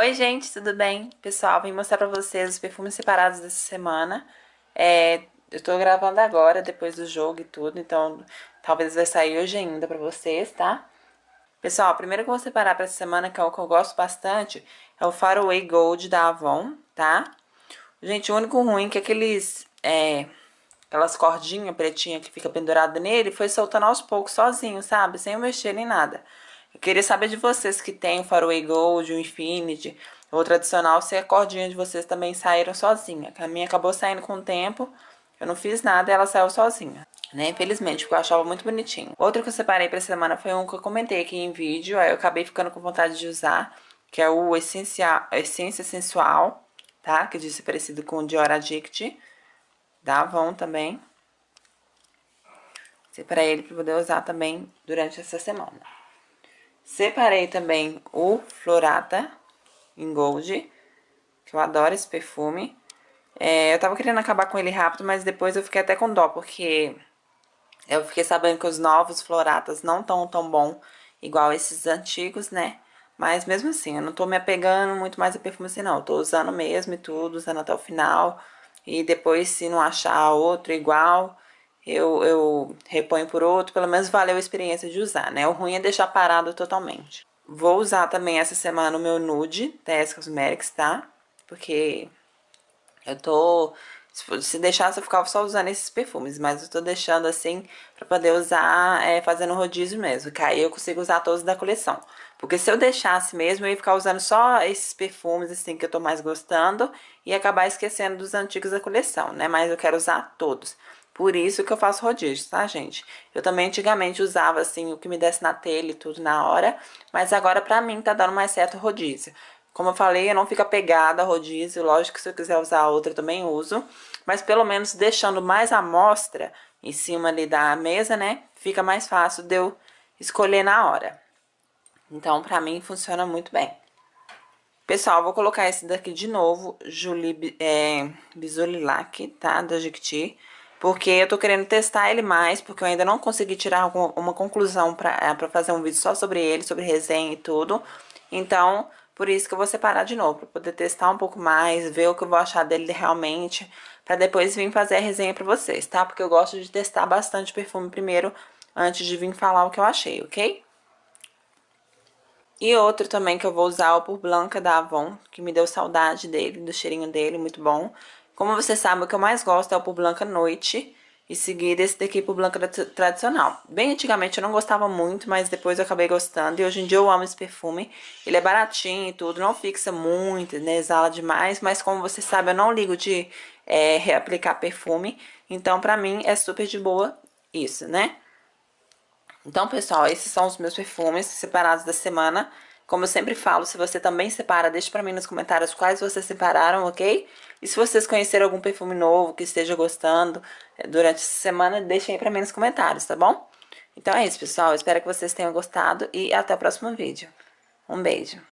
Oi gente, tudo bem? Pessoal, vim mostrar pra vocês os perfumes separados dessa semana. É, eu tô gravando agora, depois do jogo e tudo, então talvez vai sair hoje ainda pra vocês, tá? Pessoal, o primeiro que eu vou separar pra essa semana, que é o que eu gosto bastante, é o Faraway Gold da Avon, tá? Gente, o único ruim é que aqueles... É, aquelas cordinhas pretinhas que fica pendurada nele, foi soltando aos poucos sozinho, sabe? Sem mexer nem nada. Eu queria saber de vocês que tem o Faraway Gold, o Infinity, o tradicional, se a cordinha de vocês também saíram sozinha. A minha acabou saindo com o tempo, eu não fiz nada e ela saiu sozinha. Né? Infelizmente, porque eu achava muito bonitinho. Outro que eu separei pra semana foi um que eu comentei aqui em vídeo, aí eu acabei ficando com vontade de usar, que é o essencial Essência Sensual, tá? Que disse parecido com o Dior Addict, da Avon também. Separei ele pra poder usar também durante essa semana. Separei também o Florata em Gold, que eu adoro esse perfume. É, eu tava querendo acabar com ele rápido, mas depois eu fiquei até com dó, porque eu fiquei sabendo que os novos Floratas não estão tão bom igual esses antigos, né? Mas mesmo assim, eu não tô me apegando muito mais a perfume assim, não. Eu tô usando mesmo e tudo, usando até o final. E depois, se não achar outro igual, eu, eu reponho por outro, pelo menos valeu a experiência de usar, né? O ruim é deixar parado totalmente. Vou usar também essa semana o meu nude da S Cosmetics, tá? Porque eu tô... Se deixasse, eu ficava só usando esses perfumes, mas eu tô deixando assim pra poder usar é, fazendo rodízio mesmo, que aí eu consigo usar todos da coleção. Porque se eu deixasse mesmo, eu ia ficar usando só esses perfumes assim que eu tô mais gostando e acabar esquecendo dos antigos da coleção, né? Mas eu quero usar todos. Por isso que eu faço rodízio, tá, gente? Eu também antigamente usava, assim, o que me desse na telha e tudo na hora. Mas agora, pra mim, tá dando mais certo rodízio. Como eu falei, eu não fico apegada a rodízio. Lógico que se eu quiser usar outra, eu também uso. Mas pelo menos deixando mais amostra em cima ali da mesa, né? Fica mais fácil de eu escolher na hora. Então, pra mim, funciona muito bem. Pessoal, vou colocar esse daqui de novo, Julie é, eh, Bisolilac, tá? Da Jequiti porque eu tô querendo testar ele mais, porque eu ainda não consegui tirar uma conclusão pra, eh, pra fazer um vídeo só sobre ele, sobre resenha e tudo. Então, por isso que eu vou separar de novo, pra poder testar um pouco mais, ver o que eu vou achar dele realmente, pra depois vir fazer a resenha pra vocês, tá? Porque eu gosto de testar bastante perfume primeiro, antes de vir falar o que eu achei, ok? E outro também que eu vou usar é o Por Blanca da Avon, que me deu saudade dele, do cheirinho dele, muito bom. Como você sabe, o que eu mais gosto é o por Blanca Noite. e seguida, esse daqui por Blanca Tradicional. Bem antigamente eu não gostava muito, mas depois eu acabei gostando. E hoje em dia eu amo esse perfume. Ele é baratinho e tudo, não fixa muito, né? Exala demais. Mas como você sabe, eu não ligo de é, reaplicar perfume. Então, pra mim, é super de boa isso, né? Então, pessoal, esses são os meus perfumes separados da semana. Como eu sempre falo, se você também separa, deixe para mim nos comentários quais vocês separaram, ok? E se vocês conhecerem algum perfume novo que esteja gostando eh, durante essa semana, deixem aí para mim nos comentários, tá bom? Então é isso, pessoal. espero que vocês tenham gostado e até o próximo vídeo. Um beijo!